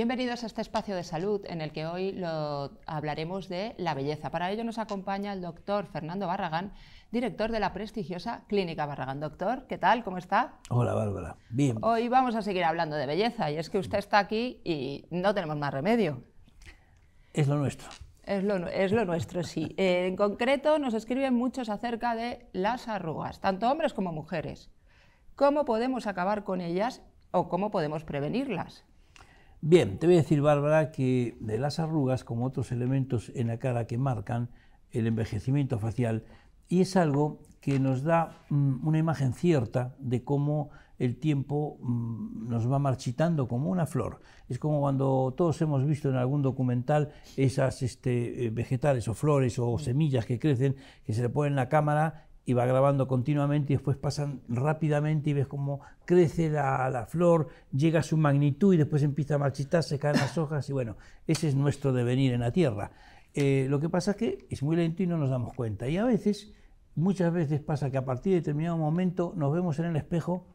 Bienvenidos a este espacio de salud en el que hoy hablaremos de la belleza. Para ello nos acompaña el doctor Fernando Barragán, director de la prestigiosa Clínica Barragán. Doctor, ¿qué tal? ¿Cómo está? Hola, Bárbara. Bien. Hoy vamos a seguir hablando de belleza y es que usted está aquí y no tenemos más remedio. Es lo nuestro. Es lo, es lo nuestro, sí. Eh, en concreto nos escriben muchos acerca de las arrugas, tanto hombres como mujeres. ¿Cómo podemos acabar con ellas o cómo podemos prevenirlas? Bien, te voy a decir, Bárbara, que de las arrugas, como otros elementos en la cara que marcan el envejecimiento facial, y es algo que nos da mm, una imagen cierta de cómo el tiempo mm, nos va marchitando como una flor. Es como cuando todos hemos visto en algún documental esas este, eh, vegetales o flores o semillas que crecen, que se le ponen en la cámara y va grabando continuamente y después pasan rápidamente y ves cómo crece la, flor, llega a su magnitud y después empieza a marchitarse, caen las hojas y bueno, ese es nuestro devenir en la tierra. Eh, lo que pasa es que es muy lento y no nos damos cuenta. Y a veces, muchas veces pasa que a partir de determinado momento nos vemos en el espejo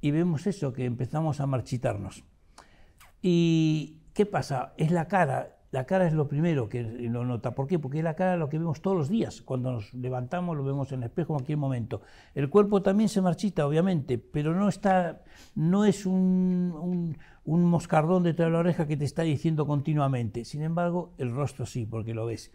y vemos eso, que empezamos a marchitarnos. ¿Y qué pasa? Es la cara, la cara es lo primero que lo nota. ¿Por qué? Porque es la cara lo que vemos todos los días. Cuando nos levantamos lo vemos en el espejo en cualquier momento. El cuerpo también se marchita, obviamente, pero no, está, no es un, un, moscardón detrás de la oreja que te está diciendo continuamente. Sin embargo, el rostro sí, porque lo ves.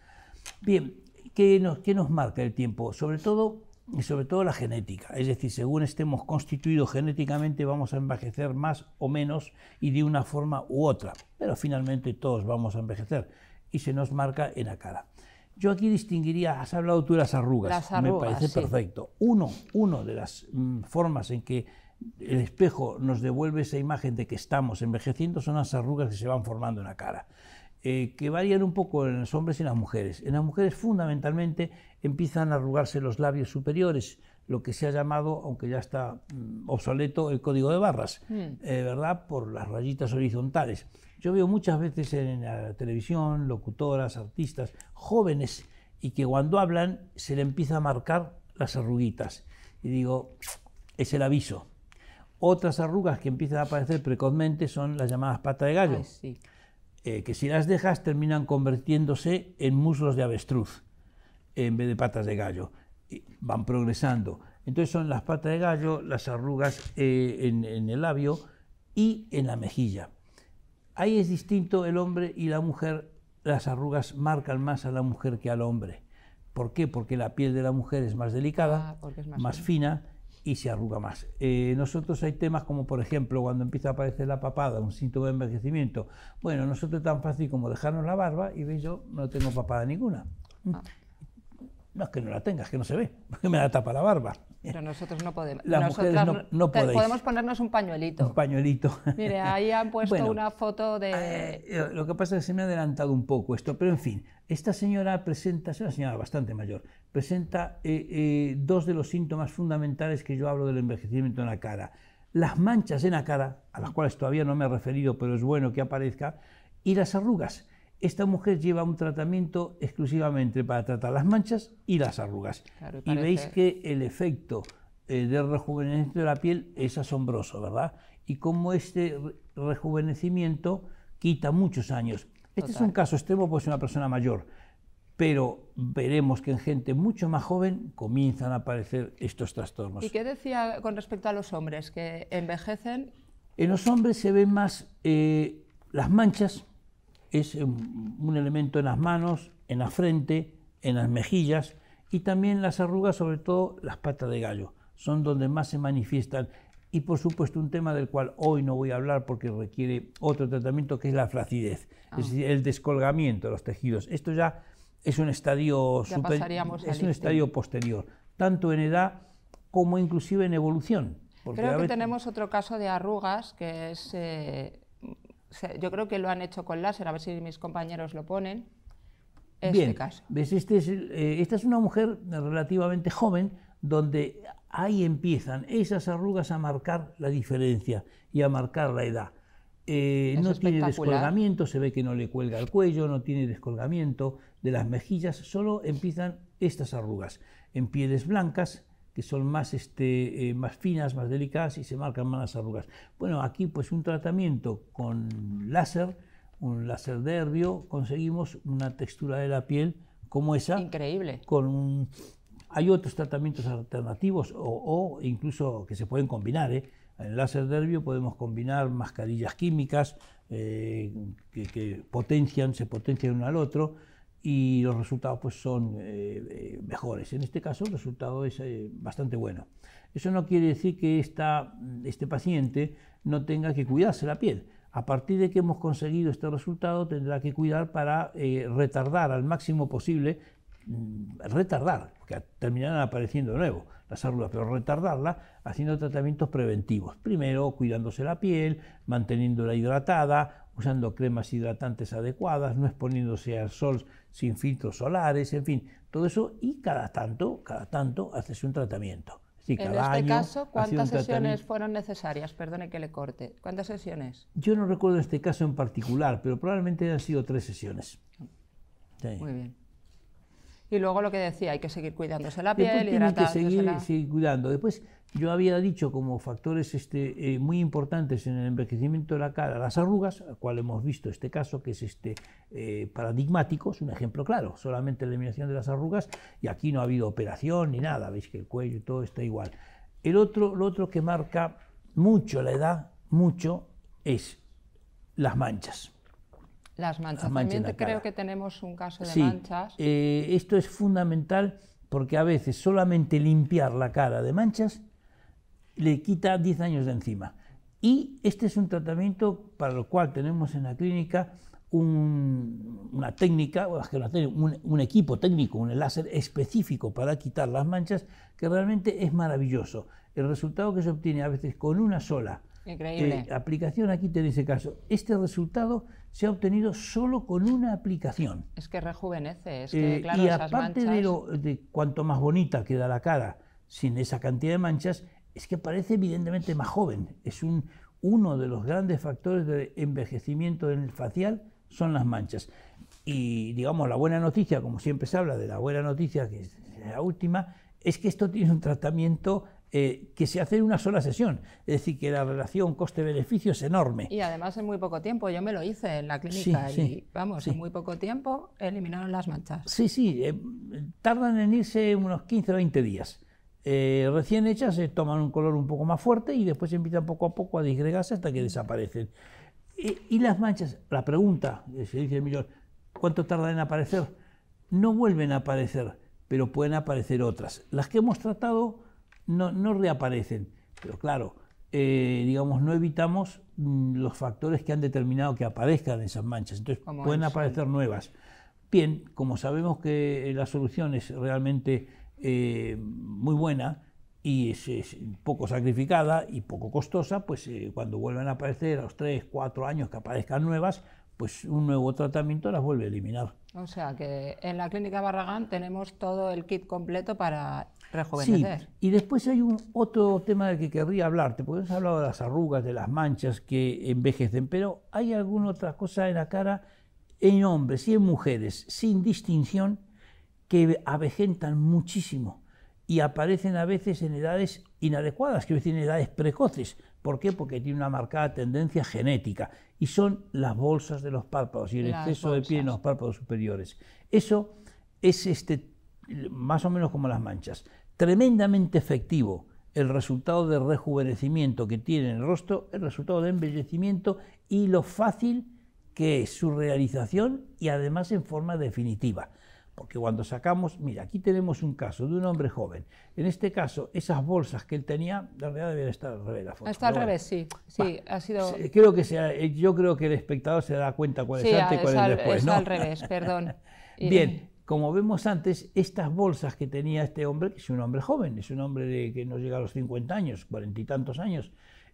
Bien, ¿qué nos, qué nos marca el tiempo? Sobre todo y sobre todo la genética. Es decir, según estemos constituidos genéticamente vamos a envejecer más o menos y de una forma u otra, pero finalmente todos vamos a envejecer y se nos marca en la cara. Yo aquí distinguiría, has hablado tú de las arrugas, me parece perfecto. Uno, de las mm, formas en que el espejo nos devuelve esa imagen de que estamos envejeciendo son las arrugas que se van formando en la cara. Eh, que varían un poco en los hombres y en las mujeres. En las mujeres fundamentalmente empiezan a arrugarse los labios superiores, lo que se ha llamado, aunque ya está mm, obsoleto, el código de barras, mm. eh, ¿verdad? Por las rayitas horizontales. Yo veo muchas veces en la televisión locutoras, artistas, jóvenes, y que cuando hablan se le empieza a marcar las arruguitas. Y digo, es el aviso. Otras arrugas que empiezan a aparecer precozmente son las llamadas patas de gallo. Eh, que si las dejas terminan convirtiéndose en muslos de avestruz en vez de patas de gallo. Y van progresando. Entonces son las patas de gallo, las arrugas eh, en, el labio y en la mejilla. Ahí es distinto el hombre y la mujer. Las arrugas marcan más a la mujer que al hombre. ¿Por qué? Porque la piel de la mujer es más delicada, ah, más fina y se arruga más. Eh, nosotros hay temas como, por ejemplo, cuando empieza a aparecer la papada, un síntoma de envejecimiento. Bueno, nosotros tan fácil como dejarnos la barba y veis, yo no tengo papada ninguna. Ah. No es que no la tengas, es que no se ve, que me la tapa la barba. Pero nosotros no podemos. Podemos ponernos un pañuelito. Un pañuelito. Mire, ahí han puesto una foto de... Eh, eh, lo que pasa es que se me ha adelantado un poco esto, pero en fin, esta señora presenta, es una señora bastante mayor, presenta eh, dos de los síntomas fundamentales que yo hablo del envejecimiento en la cara. Las manchas en la cara, a las cuales todavía no me he referido, pero es bueno que aparezca, y las arrugas esta mujer lleva un tratamiento exclusivamente para tratar las manchas y las arrugas. y veis que el efecto eh, del rejuvenecimiento de la piel es asombroso, ¿verdad? Y cómo este rejuvenecimiento quita muchos años. Este es un caso extremo, pues una persona mayor, pero veremos que en gente mucho más joven comienzan a aparecer estos trastornos. ¿Y qué decía con respecto a los hombres que envejecen? En los hombres se ven más eh, las manchas, es un elemento en las manos, en la frente, en las mejillas y también las arrugas, sobre todo las patas de gallo, son donde más se manifiestan. Y por supuesto un tema del cual hoy no voy a hablar porque requiere otro tratamiento que es la flacidez, ah. es decir, el descolgamiento de los tejidos. Esto ya es un estadio, super, es un estadio posterior, tanto en edad como inclusive en evolución. Creo que tenemos otro caso de arrugas que es... Eh, yo creo que lo han hecho con láser, a ver si mis compañeros lo ponen. Este Bien, caso. ¿ves? Este eh, esta es una mujer relativamente joven donde ahí empiezan esas arrugas a marcar la diferencia y a marcar la edad. Eh, no tiene descolgamiento, se ve que no le cuelga el cuello, no tiene descolgamiento de las mejillas, solo empiezan estas arrugas en pieles blancas que son más, este, eh, más finas, más delicadas y se marcan más las arrugas. Bueno, aquí pues un tratamiento con láser, un láser derbio, conseguimos una textura de la piel como esa. Increíble. Con hay otros tratamientos alternativos o, incluso que se pueden combinar. En ¿eh? el láser de podemos combinar mascarillas químicas eh, que, que, potencian, se potencian uno al otro y los resultados pues son eh, eh, mejores. En este caso el resultado es eh, bastante bueno. Eso no quiere decir que esta, este paciente no tenga que cuidarse la piel. A partir de que hemos conseguido este resultado tendrá que cuidar para retardar al máximo posible, mm, retardar, porque terminarán apareciendo de nuevo las arrugas, pero retardarla haciendo tratamientos preventivos. Primero cuidándose la piel, manteniéndola hidratada, usando cremas hidratantes adecuadas, no exponiéndose al sol sin filtros solares, en fin, todo eso y cada tanto, cada tanto haces un tratamiento. en este caso, ¿cuántas sesiones fueron necesarias? Perdone que le corte. ¿Cuántas sesiones? Yo no recuerdo este caso en particular, pero probablemente han sido tres sesiones. Muy bien. Y luego lo que decía, hay que seguir cuidándose la piel, hidratándose. cuidando. Después yo había dicho como factores este, eh, muy importantes en el envejecimiento de la cara las arrugas, al cual hemos visto este caso que es este, eh, paradigmático, es un ejemplo claro, solamente la eliminación de las arrugas y aquí no ha habido operación ni nada, veis que el cuello y todo está igual. El otro, lo otro que marca mucho la edad, mucho, es las manchas. Las manchas. creo que tenemos un caso de manchas. Eh, esto es fundamental porque a veces solamente limpiar la cara de manchas le quita 10 años de encima. Y este es un tratamiento para el cual tenemos en la clínica una técnica, un, un, equipo técnico, un láser específico para quitar las manchas, que realmente es maravilloso. El resultado que se obtiene a veces con una sola eh, aplicación, aquí tenéis el caso, este resultado se ha obtenido solo con una aplicación. Es que rejuvenece, es que eh, Y aparte de, lo, de cuanto más bonita queda la cara sin esa cantidad de manchas, es que parece evidentemente más joven. Es uno de los grandes factores de envejecimiento en el facial son las manchas. Y digamos, la buena noticia, como siempre se habla de la buena noticia, que es la última, es que esto tiene un tratamiento eh, que se hace en una sola sesión. Es decir, que la relación coste-beneficio es enorme. Y además en muy poco tiempo. Yo me lo hice en la clínica y, vamos, en muy poco tiempo eliminaron las manchas. Sí, sí. Eh, tardan en irse unos 15 o 20 días. Eh, recién hechas se eh, toman un color un poco más fuerte y después se invitan poco a poco a disgregarse hasta que desaparecen. Eh, y las manchas, la pregunta, se dice el ¿cuánto tardan en aparecer? No vuelven a aparecer, pero pueden aparecer otras. Las que hemos tratado no, reaparecen, pero claro, digamos, no evitamos mm, los factores que han determinado que aparezcan esas manchas, entonces pueden aparecer nuevas. Bien, como sabemos que la solución es realmente eh, muy buena y es, poco sacrificada y poco costosa, pues eh, cuando vuelven a aparecer a los 3, 4 años que aparezcan nuevas, pues un nuevo tratamiento las vuelve a eliminar. O sea que en la clínica Barragán tenemos todo el kit completo para rejuvenecer. y después hay un otro tema del que querría hablarte, porque hemos hablado de las arrugas, de las manchas que envejecen, pero hay alguna otra cosa en la cara en hombres y en mujeres, sin distinción, que avejentan muchísimo y aparecen a veces en edades inadecuadas, quiero decir, en edades precoces. ¿Por qué? Porque tiene una marcada tendencia genética y son las bolsas de los párpados y el exceso de piel en los párpados superiores. Eso es este, más o menos como las manchas. Tremendamente efectivo el resultado de rejuvenecimiento que tiene el rostro, el resultado de embellecimiento y lo fácil que es su realización y además en forma definitiva. Porque cuando sacamos, mira, aquí tenemos un caso de un hombre joven. En este caso, esas bolsas que él tenía, la realidad deben estar al revés. La Está al revés, sí. sí ha sido... creo que sea, eh, yo creo que el espectador se da cuenta cuál es antes y cuál es, al, después. Está ¿no? al revés, perdón. Bien, como vemos antes, estas bolsas que tenía este hombre, que es un hombre joven, es un hombre que no llega a los 50 años, cuarenta y tantos años,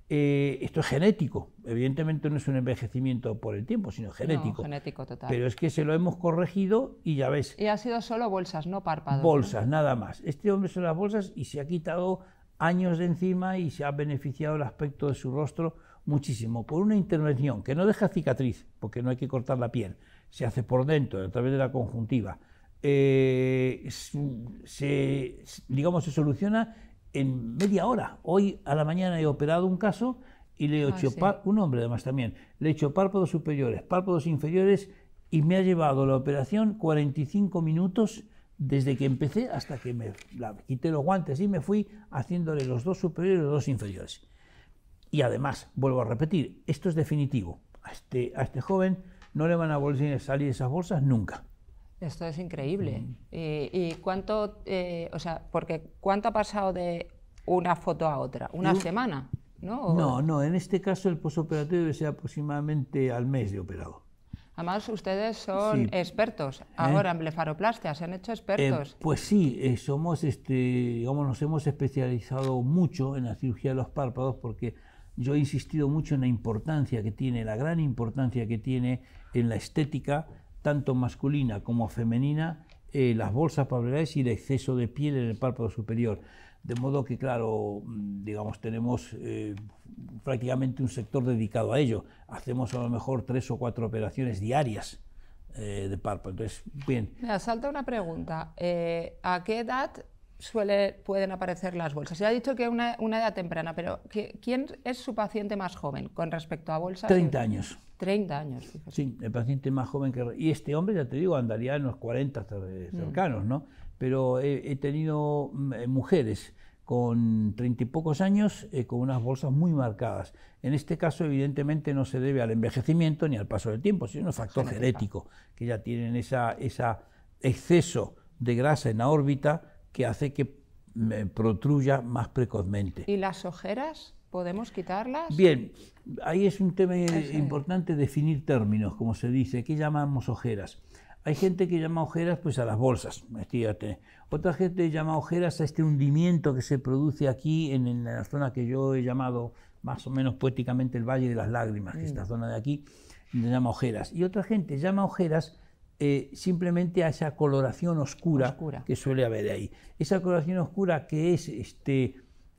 eh, esto es genético, evidentemente no es un envejecimiento por el tiempo, sino genético. genético total. Pero es que se lo hemos corregido y ya ves. Y ha sido solo bolsas, no párpados. Bolsas, nada más. Este hombre son las bolsas y se ha quitado años de encima y se ha beneficiado el aspecto de su rostro muchísimo por una intervención que no deja cicatriz, porque no hay que cortar la piel, se hace por dentro, a través de la conjuntiva. Eh, se, digamos, se soluciona en media hora. Hoy a la mañana he operado un caso y le he ah, hecho, un hombre además también, le he hecho párpados superiores, párpados inferiores y me ha llevado la operación 45 minutos desde que empecé hasta que me quité los guantes y me fui haciéndole los dos superiores y los dos inferiores. Y además, vuelvo a repetir, esto es definitivo. A este, a este joven no le van a volver a salir esas bolsas nunca. Esto es increíble. Mm. Y, cuánto, eh, o sea, porque cuánto ha pasado de una foto a otra? ¿Una semana? ¿no? no, no, en este caso el posoperatorio debe ser aproximadamente al mes de operado. Además, ustedes son expertos ¿Eh? ahora en blefaroplastia, se han hecho expertos. Eh, pues sí, somos, este, digamos, nos hemos especializado mucho en la cirugía de los párpados porque yo he insistido mucho en la importancia que tiene, la gran importancia que tiene en la estética tanto masculina como femenina, eh, las bolsas palpebrales y el exceso de piel en el párpado superior. De modo que, claro, mm, digamos, tenemos eh, prácticamente un sector dedicado a ello. Hacemos a lo mejor tres o cuatro operaciones diarias eh, de párpado. Entonces, bien. Me asalta una pregunta. ¿A qué edad suele, pueden aparecer las bolsas? Se ha dicho que es una edad temprana, pero ¿quién es su paciente más joven con respecto a bolsas? 30 años. 30 años. Sí, el paciente más joven que... Y este hombre, ya te digo, andaría en los 40 eh, mm. cercanos, ¿no? Pero he, tenido mm, eh, mujeres con treinta y pocos años, eh, con unas bolsas muy marcadas. En este caso, evidentemente, no se debe al envejecimiento ni al paso del tiempo, sino un factor genético, que ya tienen ese esa exceso de grasa en la órbita que hace que mm, protruya más precozmente. ¿Y las ojeras? ¿Podemos quitarlas? Bien, ahí es un tema importante definir términos, como se dice. ¿Qué llamamos ojeras? Hay gente que llama ojeras pues a las bolsas, fíjate. Otra gente llama ojeras a este hundimiento que se produce aquí en, la zona que yo he llamado más o menos poéticamente el Valle de las Lágrimas, que esta mm. zona de aquí le llama ojeras. Y otra gente llama ojeras eh, simplemente a esa coloración oscura, oscura, que suele haber ahí. Esa coloración oscura que es este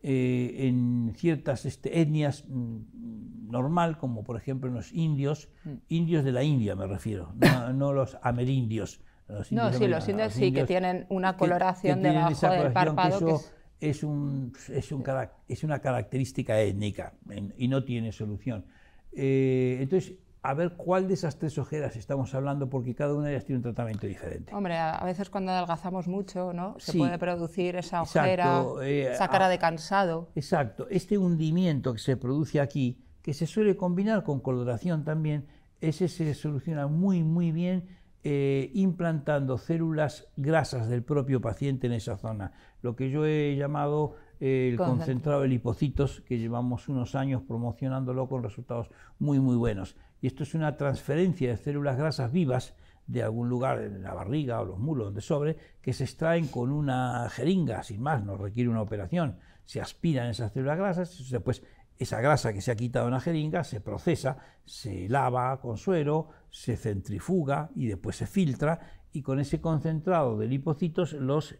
eh, en ciertas este, etnias mm, mm, normal, como por ejemplo los indios, mm. indios de la India me refiero, no, los amerindios. no, sí, los indios sí, que tienen una coloración debajo del Que es... un, es, es una característica étnica y no tiene solución. Eh, entonces, a ver cuál de esas tres ojeras estamos hablando, porque cada una de ellas tiene un tratamiento diferente. Hombre, a veces cuando adelgazamos mucho, ¿no? Se puede producir esa ojera, eh, esa cara ah, de cansado. Exacto. Este hundimiento que se produce aquí, que se suele combinar con coloración también, ese se soluciona muy, muy bien eh, implantando células grasas del propio paciente en esa zona, lo que yo he llamado el concentrado de lipocitos, que llevamos unos años promocionándolo con resultados muy, muy buenos. Y esto es una transferencia de células grasas vivas de algún lugar en la barriga o los mulos, donde sobre, que se extraen con una jeringa, sin más, no requiere una operación. Se aspiran esas células grasas, después esa grasa que se ha quitado en la jeringa se procesa, se lava con suero, se centrifuga y después se filtra y con ese concentrado de lipocitos los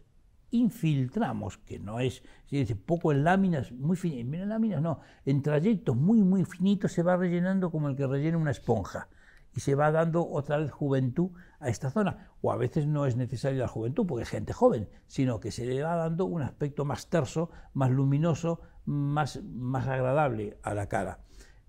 infiltramos, que no es, dice, poco en láminas, muy finitas, en láminas no, en trayectos muy, muy finitos se va rellenando como el que rellena una esponja y se va dando otra vez juventud a esta zona. O a veces no es necesaria la juventud porque es gente joven, sino que se le va dando un aspecto más terso, más luminoso, más, más agradable a la cara.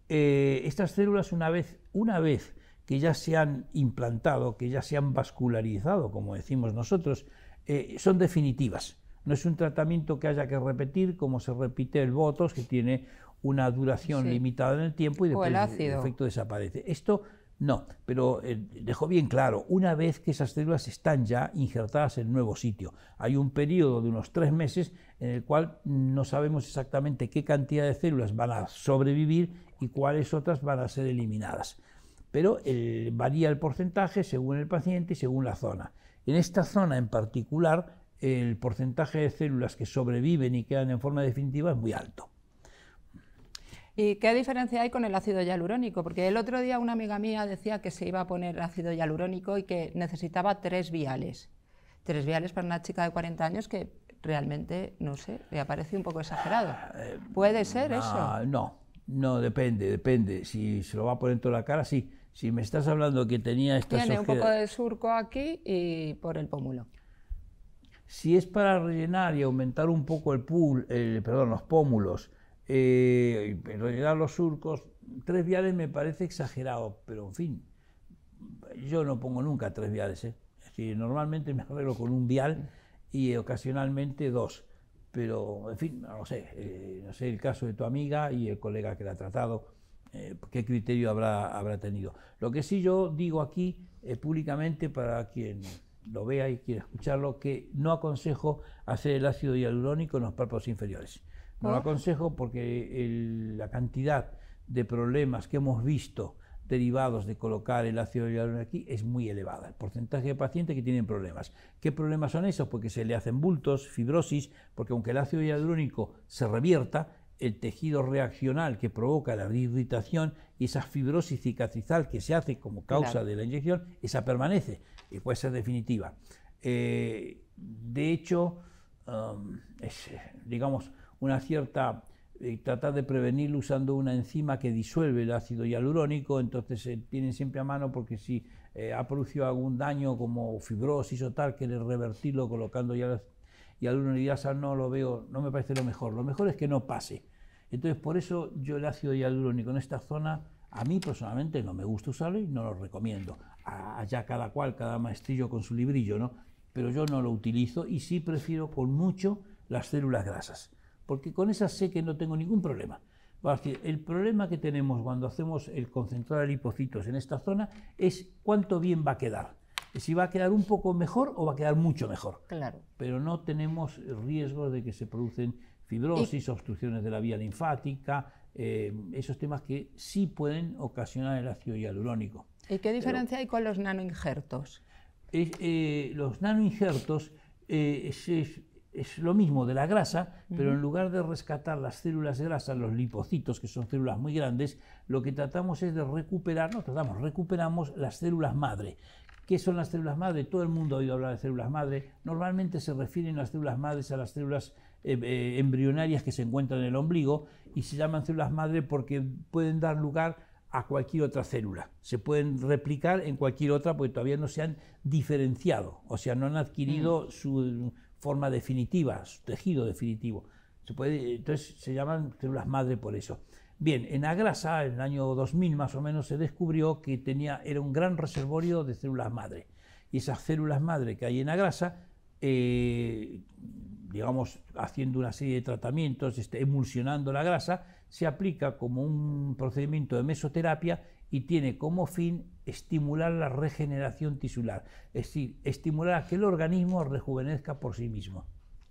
Eh, estas células una vez, una vez que ya se han implantado, que ya se han vascularizado, como decimos nosotros, eh, son definitivas. No es un tratamiento que haya que repetir, como se repite el Botox, que tiene una duración limitada en el tiempo y después el, efecto desaparece. Esto no, pero eh, dejó bien claro, una vez que esas células están ya injertadas en el nuevo sitio, hay un periodo de unos tres meses en el cual no sabemos exactamente qué cantidad de células van a sobrevivir y cuáles otras van a ser eliminadas. Pero eh, varía el porcentaje según el paciente y según la zona. En esta zona en particular, el porcentaje de células que sobreviven y quedan en forma definitiva es muy alto. ¿Y qué diferencia hay con el ácido hialurónico? Porque el otro día una amiga mía decía que se iba a poner ácido hialurónico y que necesitaba tres viales. Tres viales para una chica de 40 años que realmente, no sé, le parece un poco exagerado. Eh, ¿Puede ser eso? No, no, depende, depende. Si se lo va a poner en toda la cara, sí. Si me estás hablando que tenía esto. Tiene un poco de surco aquí y por el pómulo. Si es para rellenar y aumentar un poco el, pool, perdón, los pómulos, eh, rellenar los surcos, tres viales me parece exagerado, pero en fin, yo no pongo nunca tres viales. ¿eh? normalmente me arreglo con un vial y ocasionalmente dos. Pero, en fin, no sé, eh, no sé el caso de tu amiga y el colega que la ha tratado. Eh, qué criterio habrá, habrá tenido. Lo que sí yo digo aquí eh, públicamente para quien lo vea y quiera escucharlo, que no aconsejo hacer el ácido hialurónico en los párpados inferiores. No lo aconsejo porque la cantidad de problemas que hemos visto derivados de colocar el ácido hialurónico aquí es muy elevada. El porcentaje de pacientes que tienen problemas. ¿Qué problemas son esos? Porque se le hacen bultos, fibrosis, porque aunque el ácido hialurónico se revierta, el tejido reaccional que provoca la irritación y esa fibrosis cicatrizal que se hace como causa de la inyección, esa permanece y puede ser definitiva. Eh, de hecho, um, es, digamos, una cierta... Eh, tratar de prevenirlo usando una enzima que disuelve el ácido hialurónico, entonces se eh, tiene tienen siempre a mano porque si ha producido algún daño como fibrosis o tal, querer revertirlo colocando ya las y no lo veo, no me parece lo mejor. Lo mejor es que no pase. Entonces, por eso yo el ácido hialurónico en esta zona, a mí personalmente no me gusta usarlo y no lo recomiendo. Allá cada cual, cada maestrillo con su librillo, ¿no? Pero yo no lo utilizo y sí prefiero con mucho las células grasas, porque con esas sé que no tengo ningún problema. El problema que tenemos cuando hacemos el concentrado de lipocitos en esta zona es cuánto bien va a quedar. Si va a quedar un poco mejor o va a quedar mucho mejor. Claro. Pero no tenemos riesgo de que se producen fibrosis, obstrucciones de la vía linfática, eh, esos temas que sí pueden ocasionar el ácido hialurónico. ¿Y qué diferencia hay con los nanoinjertos? Eh, los nanoinjertos eh, es, lo mismo de la grasa, pero en lugar de rescatar las células de grasa, los lipocitos, que son células muy grandes, lo que tratamos es de recuperar, no tratamos, recuperamos las células madre, ¿Qué son las células madre? Todo el mundo ha oído hablar de células madre. Normalmente se refieren las células madres a las células eh, eh, embrionarias que se encuentran en el ombligo y se llaman células madre porque pueden dar lugar a cualquier otra célula. Se pueden replicar en cualquier otra porque todavía no se han diferenciado, o sea, no han adquirido mm. su forma definitiva, su tejido definitivo. Se entonces se llaman células madre por eso. Bien, en grasa, en el año 2000 más o menos, se descubrió que tenía, era un gran reservorio de células madre. Y esas células madre que hay en la grasa, eh, digamos, haciendo una serie de tratamientos, este, emulsionando la grasa, se aplica como un procedimiento de mesoterapia y tiene como fin estimular la regeneración tisular, es decir, estimular a que el organismo rejuvenezca por sí mismo.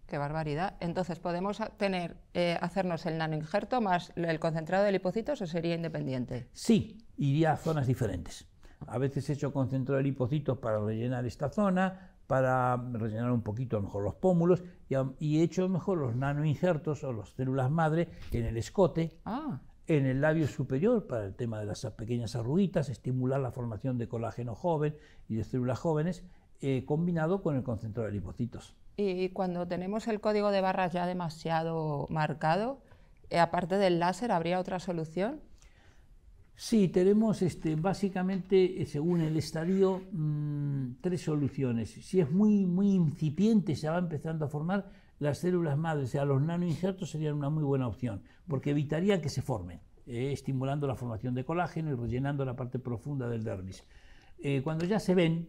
Qué barbaridad. Entonces, ¿podemos tener, eh, hacernos el nanoinjerto más el concentrado de lipocitos o sería independiente? Sí, iría a zonas diferentes. A veces he hecho concentrado de lipocitos para rellenar esta zona, para rellenar un poquito a lo mejor los pómulos y, he hecho mejor los nanoinjertos o las células madre en el escote, ah. en el labio superior para el tema de las pequeñas arruguitas, estimular la formación de colágeno joven y de células jóvenes, eh, combinado con el concentrado de lipocitos. Y cuando tenemos el código de barras ya demasiado marcado, eh, aparte del láser, ¿habría otra solución? Sí, tenemos este, básicamente, eh, según el estadio, mm, tres soluciones. Si es muy, muy incipiente, se va empezando a formar, las células madres, o sea, los nanoinsertos serían una muy buena opción, porque evitarían que se formen, eh, estimulando la formación de colágeno y rellenando la parte profunda del dermis. cuando ya se ven,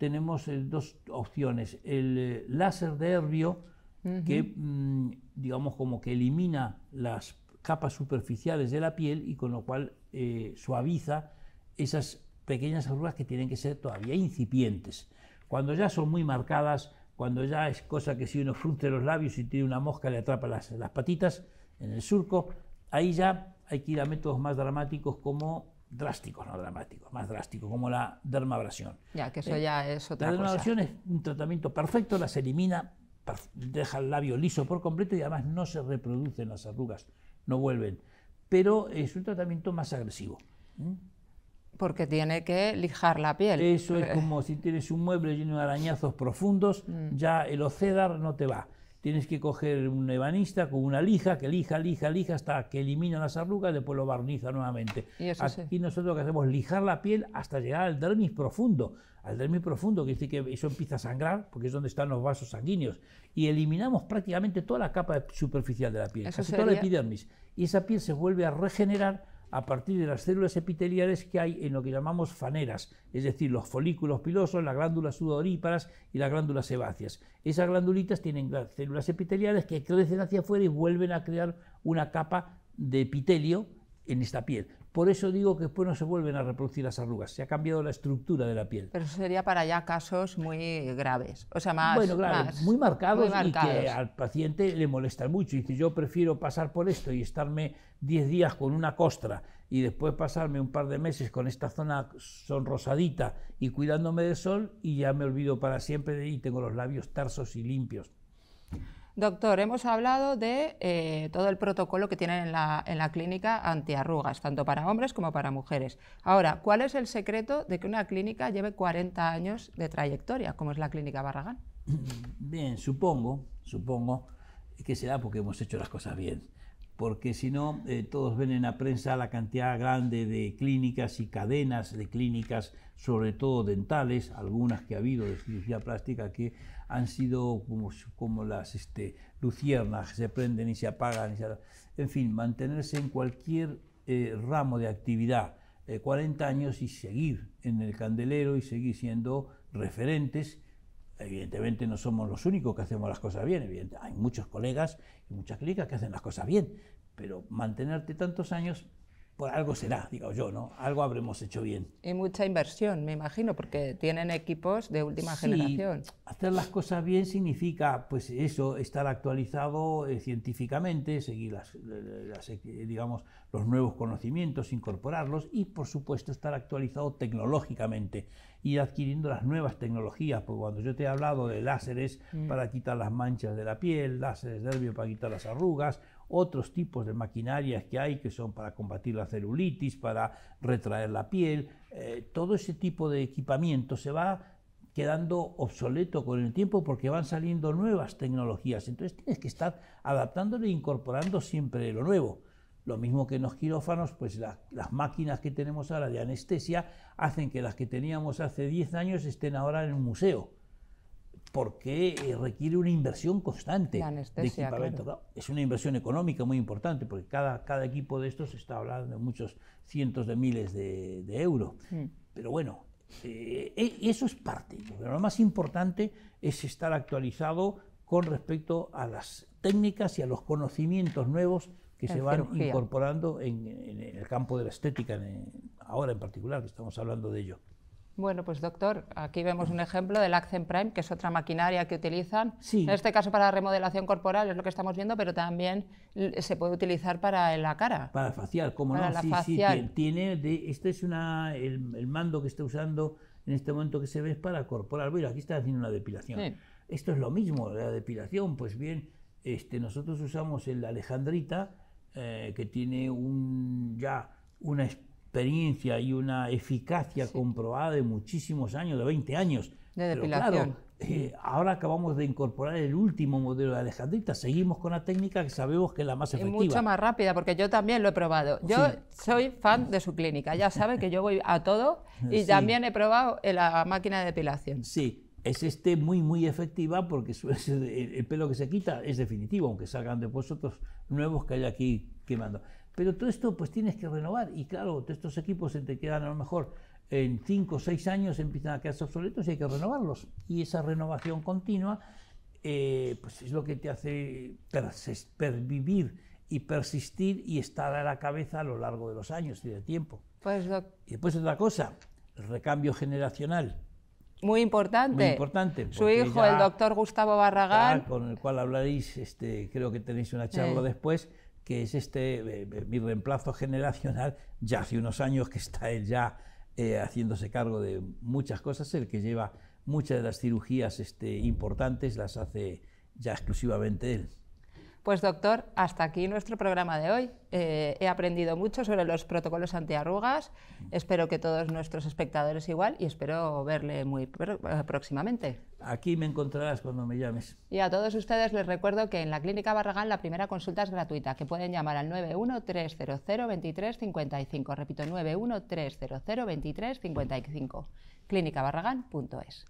tenemos eh, dos opciones. El eh, láser de herbio, que mm, digamos como que elimina las capas superficiales de la piel y con lo cual eh, suaviza esas pequeñas arrugas que tienen que ser todavía incipientes. Cuando ya son muy marcadas, cuando ya es cosa que si uno frunce los labios y tiene una mosca le atrapa las, las patitas en el surco, ahí ya hay que ir a métodos más dramáticos como drásticos, no dramáticos, más drásticos, como la dermabrasión. Ya, que eso eh, ya es otra cosa. La dermabrasión es un tratamiento perfecto, las elimina, deja el labio liso por completo y además no se reproducen las arrugas, no vuelven. Pero es un tratamiento más agresivo. Porque tiene que lijar la piel. Eso es como si tienes un mueble lleno de arañazos profundos, mm. ya el ocedar no te va tienes que coger un ebanista con una lija, que lija, lija, lija, hasta que elimina las arrugas, después lo barniza nuevamente. Y Aquí nosotros lo que hacemos es lijar la piel hasta llegar al dermis profundo. Al dermis profundo, que dice que eso empieza a sangrar, porque es donde están los vasos sanguíneos. Y eliminamos prácticamente toda la capa superficial de la piel, casi toda la epidermis. Y esa piel se vuelve a regenerar a partir de las células epiteliales que hay en lo que llamamos faneras, es decir, los folículos pilosos, las glándulas sudoríparas y las glándulas sebáceas. Esas glandulitas tienen células epiteliales que crecen hacia afuera y vuelven a crear una capa de epitelio en esta piel. Por eso digo que después no se vuelven a reproducir las arrugas, se ha cambiado la estructura de la piel. Pero sería para ya casos muy graves, o sea, más... muy, marcados y que al paciente le molesta mucho. Y dice, yo prefiero pasar por esto y estarme 10 días con una costra y después pasarme un par de meses con esta zona sonrosadita y cuidándome del sol y ya me olvido para siempre de y tengo los labios tersos y limpios. Doctor, hemos hablado de eh, todo el protocolo que tienen en la, en la clínica antiarrugas, tanto para hombres como para mujeres. Ahora, ¿cuál es el secreto de que una clínica lleve 40 años de trayectoria, como es la clínica Barragán? Bien, supongo, supongo que será porque hemos hecho las cosas bien porque si no, eh, todos ven en la prensa la cantidad grande de clínicas y cadenas de clínicas, sobre todo dentales, algunas que ha habido de cirugía plástica que han sido como, las este, luciernas, se prenden y se apagan. Y En fin, mantenerse en cualquier eh, ramo de actividad 40 eh, años y seguir en el candelero y seguir siendo referentes Evidentemente no somos los únicos que hacemos las cosas bien, hay muchos colegas y muchas clínicas que hacen las cosas bien, pero mantenerte tantos años por algo será, digo yo, ¿no? Algo habremos hecho bien. Y mucha inversión, me imagino, porque tienen equipos de última generación. Hacer las cosas bien significa, pues eso, estar actualizado eh, científicamente, seguir las, eh, digamos, los nuevos conocimientos, incorporarlos y, por supuesto, estar actualizado tecnológicamente, y adquiriendo las nuevas tecnologías, porque cuando yo te he hablado de láseres mm. para quitar las manchas de la piel, láseres de nervio para quitar las arrugas, otros tipos de maquinarias que hay que son para combatir la celulitis, para retraer la piel, eh, todo ese tipo de equipamiento se va quedando obsoleto con el tiempo porque van saliendo nuevas tecnologías. Entonces tienes que estar adaptándolo e incorporando siempre lo nuevo. Lo mismo que en los quirófanos, pues las máquinas que tenemos ahora de anestesia hacen que las que teníamos hace 10 años estén ahora en un museo porque eh, requiere una inversión constante de equipamiento. Es una inversión económica muy importante, porque cada, cada equipo de estos está hablando de muchos cientos de miles de, euros. Hmm. Pero bueno, eh, e, eso es parte. lo más importante es estar actualizado con respecto a las técnicas y a los conocimientos nuevos que se van incorporando en, el campo de la estética, ahora en particular, que estamos hablando de ello. Bueno, pues doctor, aquí vemos un ejemplo del Accent Prime, que es otra maquinaria que utilizan. En este caso para remodelación corporal es lo que estamos viendo, pero también se puede utilizar para la cara. Para facial, como no. La sí, sí, tiene, de, este es una, el, mando que está usando en este momento que se ve es para corporal. Mira, aquí está haciendo una depilación. Esto es lo mismo, la depilación, pues bien, este, nosotros usamos el Alejandrita, eh, que tiene un ya una especie experiencia y una eficacia comprobada de muchísimos años, de 20 años. De depilación. Eh, ahora acabamos de incorporar el último modelo de Alejandrita. Seguimos con la técnica que sabemos que es la más efectiva. Y mucho más rápida, porque yo también lo he probado. Yo soy fan de su clínica. Ya sabe que yo voy a todo y también he probado la máquina de depilación. Sí. Es este muy, muy efectiva porque el pelo que se quita es definitivo, aunque salgan de vosotros nuevos que hay aquí quemando. Pero todo esto pues tienes que renovar y claro, estos equipos se te quedan a lo mejor en 5 o 6 años empiezan a quedarse obsoletos y hay que renovarlos. Y esa renovación continua eh, pues es lo que te hace pervivir y persistir y estar a la cabeza a lo largo de los años y de tiempo. Pues y después otra cosa, el recambio generacional. Muy importante. Muy importante. Su hijo, el doctor Gustavo Barragán. Con el cual hablaréis, este, creo que tenéis una charla después que es este, eh, eh, mi reemplazo generacional, ya hace unos años que está él ya eh, haciéndose cargo de muchas cosas, el que lleva muchas de las cirugías este, importantes las hace ya exclusivamente él. Pues doctor, hasta aquí nuestro programa de hoy. Eh, he aprendido mucho sobre los protocolos antiarrugas, espero que todos nuestros espectadores igual y espero verle muy eh, próximamente. Aquí me encontrarás cuando me llames. Y a todos ustedes les recuerdo que en la Clínica Barragán la primera consulta es gratuita, que pueden llamar al 913002355. Repito, 913002355. clínicabarragán.es.